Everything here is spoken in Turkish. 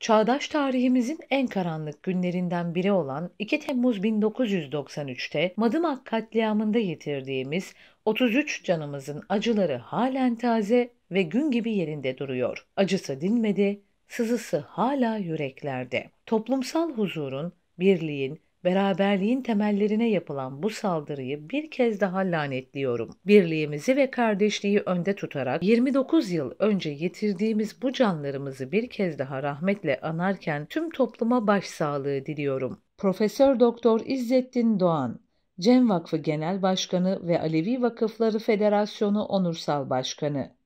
Çağdaş tarihimizin en karanlık günlerinden biri olan 2 Temmuz 1993'te Madımak katliamında yitirdiğimiz 33 canımızın acıları halen taze ve gün gibi yerinde duruyor. Acısı dinmedi, sızısı hala yüreklerde. Toplumsal huzurun, birliğin, beraberliğin temellerine yapılan bu saldırıyı bir kez daha lanetliyorum. Birliğimizi ve kardeşliği önde tutarak 29 yıl önce yitirdiğimiz bu canlarımızı bir kez daha rahmetle anarken tüm topluma başsağlığı diliyorum. Profesör Doktor İzzettin Doğan Cem Vakfı Genel Başkanı ve Alevi Vakıfları Federasyonu Onursal Başkanı